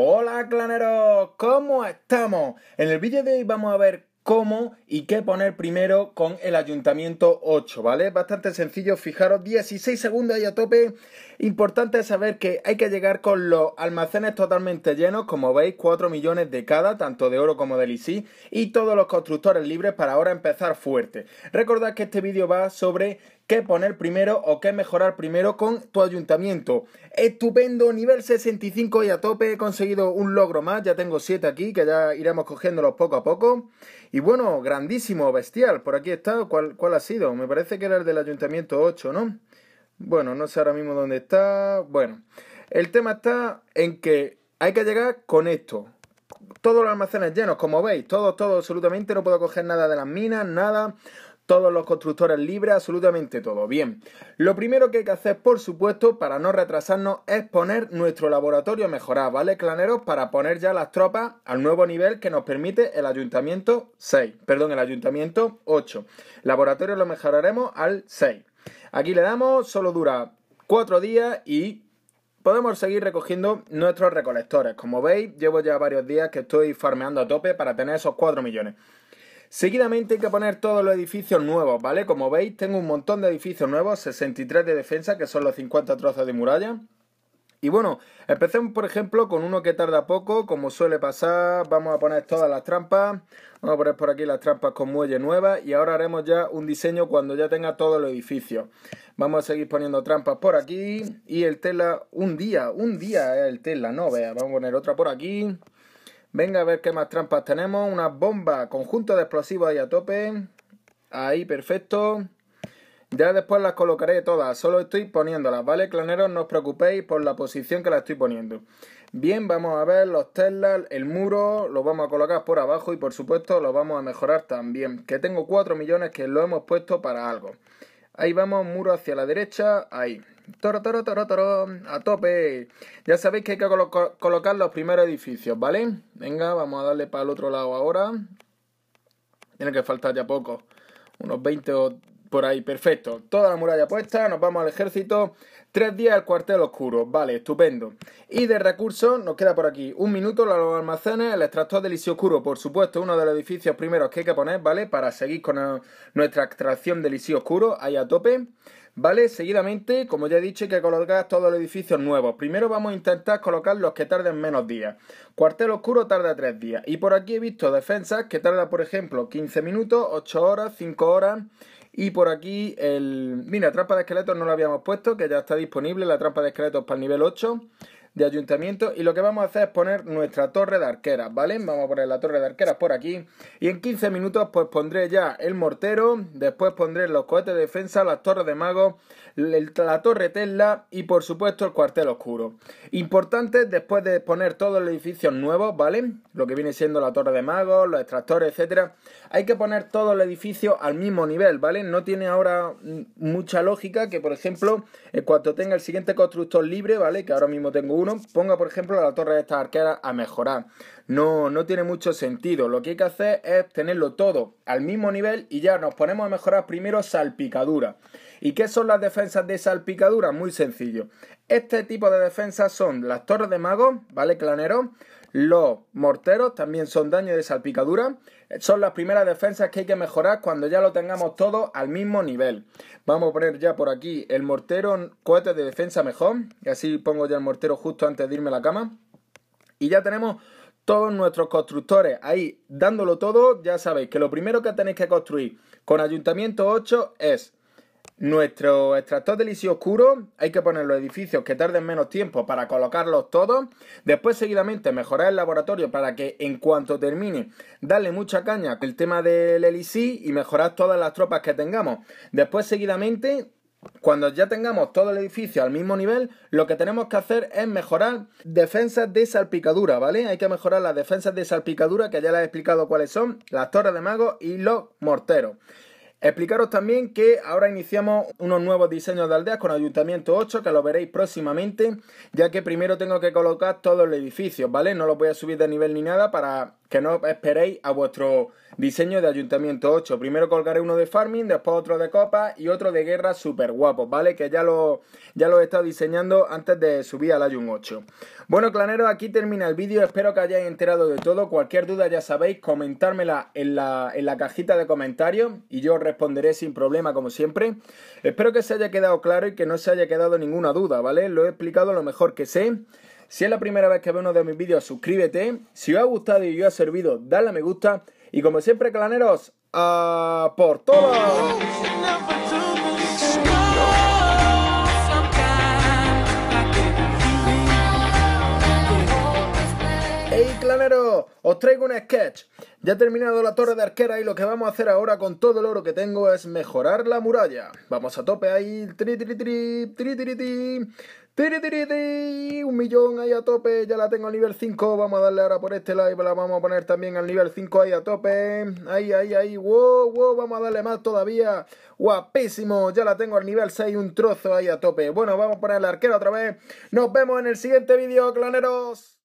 Hola claneros, ¿cómo estamos? En el vídeo de hoy vamos a ver cómo y qué poner primero con el ayuntamiento 8, ¿vale? bastante sencillo, fijaros, 16 segundos y a tope. Importante saber que hay que llegar con los almacenes totalmente llenos, como veis, 4 millones de cada, tanto de oro como de lisí, y todos los constructores libres para ahora empezar fuerte. Recordad que este vídeo va sobre qué poner primero o qué mejorar primero con tu ayuntamiento. Estupendo, nivel 65 y a tope, he conseguido un logro más, ya tengo 7 aquí, que ya iremos cogiéndolos poco a poco. Y bueno, grandísimo, bestial. Por aquí está. ¿Cuál, ¿Cuál ha sido? Me parece que era el del Ayuntamiento 8, ¿no? Bueno, no sé ahora mismo dónde está. Bueno, el tema está en que hay que llegar con esto. Todos los almacenes llenos, como veis, todos, todo absolutamente. No puedo coger nada de las minas, nada todos los constructores libres, absolutamente todo. Bien, lo primero que hay que hacer, por supuesto, para no retrasarnos, es poner nuestro laboratorio mejorado, ¿vale, claneros? Para poner ya las tropas al nuevo nivel que nos permite el ayuntamiento 6, perdón, el ayuntamiento 8. Laboratorio lo mejoraremos al 6. Aquí le damos, solo dura 4 días y podemos seguir recogiendo nuestros recolectores. Como veis, llevo ya varios días que estoy farmeando a tope para tener esos 4 millones. Seguidamente hay que poner todos los edificios nuevos, ¿vale? Como veis, tengo un montón de edificios nuevos, 63 de defensa, que son los 50 trozos de muralla. Y bueno, empecemos por ejemplo con uno que tarda poco, como suele pasar, vamos a poner todas las trampas, vamos a poner por aquí las trampas con muelle nueva y ahora haremos ya un diseño cuando ya tenga todos los edificios. Vamos a seguir poniendo trampas por aquí y el tela, un día, un día el tela, no vea, vamos a poner otra por aquí. Venga a ver qué más trampas tenemos. Una bomba, conjunto de explosivos ahí a tope. Ahí, perfecto. Ya después las colocaré todas, solo estoy poniéndolas, ¿vale? Claneros, no os preocupéis por la posición que las estoy poniendo. Bien, vamos a ver los teslas, el muro, lo vamos a colocar por abajo y por supuesto lo vamos a mejorar también. Que tengo 4 millones que lo hemos puesto para algo. Ahí vamos, muro hacia la derecha, ahí. Toro, toro, toro, toro, a tope. Ya sabéis que hay que colocar los primeros edificios, ¿vale? Venga, vamos a darle para el otro lado ahora. Tiene que faltar ya poco. Unos 20 o por ahí, perfecto. Toda la muralla puesta, nos vamos al ejército. Tres días al cuartel oscuro, vale, estupendo. Y de recursos nos queda por aquí un minuto los almacenes, el extractor de lisio oscuro, por supuesto, uno de los edificios primeros que hay que poner, ¿vale? Para seguir con eh, nuestra extracción de lisio oscuro, ahí a tope. ¿Vale? Seguidamente, como ya he dicho, hay que colocar todos los edificios nuevos. Primero vamos a intentar colocar los que tarden menos días. Cuartel oscuro tarda 3 días. Y por aquí he visto defensas que tarda, por ejemplo, 15 minutos, 8 horas, 5 horas. Y por aquí el... Mira, trampa de esqueletos no lo habíamos puesto, que ya está disponible la trampa de esqueletos para el nivel 8 de ayuntamiento y lo que vamos a hacer es poner nuestra torre de arqueras, ¿vale? Vamos a poner la torre de arqueras por aquí y en 15 minutos pues pondré ya el mortero, después pondré los cohetes de defensa, las torres de magos, la torre Tesla y por supuesto el cuartel oscuro. Importante después de poner todos los edificios nuevos, ¿vale? Lo que viene siendo la torre de magos, los extractores, etcétera, hay que poner todos los edificios al mismo nivel, ¿vale? No tiene ahora mm, mucha lógica que por ejemplo, en cuanto tenga el siguiente constructor libre, ¿vale? Que ahora mismo tengo uno ponga, por ejemplo, la torre de estas arqueras a mejorar. No, no tiene mucho sentido. Lo que hay que hacer es tenerlo todo al mismo nivel y ya nos ponemos a mejorar primero salpicadura. ¿Y qué son las defensas de salpicadura? Muy sencillo. Este tipo de defensas son las torres de mago, ¿vale, clanero? Los morteros también son daño de salpicadura. Son las primeras defensas que hay que mejorar cuando ya lo tengamos todo al mismo nivel. Vamos a poner ya por aquí el mortero cohete de defensa mejor. Y así pongo ya el mortero justo antes de irme a la cama. Y ya tenemos todos nuestros constructores ahí dándolo todo. Ya sabéis que lo primero que tenéis que construir con Ayuntamiento 8 es nuestro extractor de licio oscuro, hay que poner los edificios que tarden menos tiempo para colocarlos todos. Después, seguidamente, mejorar el laboratorio para que en cuanto termine, darle mucha caña con el tema del elici y mejorar todas las tropas que tengamos. Después, seguidamente, cuando ya tengamos todo el edificio al mismo nivel, lo que tenemos que hacer es mejorar defensas de salpicadura, ¿vale? Hay que mejorar las defensas de salpicadura, que ya les he explicado cuáles son, las torres de magos y los morteros. Explicaros también que ahora iniciamos unos nuevos diseños de aldeas con Ayuntamiento 8, que lo veréis próximamente, ya que primero tengo que colocar todos los edificios, ¿vale? No los voy a subir de nivel ni nada para que no esperéis a vuestro Diseño de ayuntamiento 8. Primero colgaré uno de farming, después otro de copa y otro de guerra súper guapo, ¿vale? Que ya lo, ya lo he estado diseñando antes de subir al Ayun 8. Bueno, clanero aquí termina el vídeo. Espero que hayáis enterado de todo. Cualquier duda ya sabéis, comentármela en la, en la cajita de comentarios y yo responderé sin problema como siempre. Espero que se haya quedado claro y que no se haya quedado ninguna duda, ¿vale? Lo he explicado lo mejor que sé. Si es la primera vez que ve uno de mis vídeos, suscríbete. Si os ha gustado y os ha servido, dale a me gusta. Y como siempre, claneros, a por todos. ¡Hey, claneros! Os traigo un sketch. Ya he terminado la torre de arquera y lo que vamos a hacer ahora con todo el oro que tengo es mejorar la muralla. Vamos a tope ahí. Tri, un millón ahí a tope, ya la tengo al nivel 5. Vamos a darle ahora por este live, la vamos a poner también al nivel 5 ahí a tope. Ahí, ahí, ahí, wow, wow, vamos a darle más todavía. Guapísimo, ya la tengo al nivel 6, un trozo ahí a tope. Bueno, vamos a poner el arquero otra vez. Nos vemos en el siguiente vídeo, cloneros.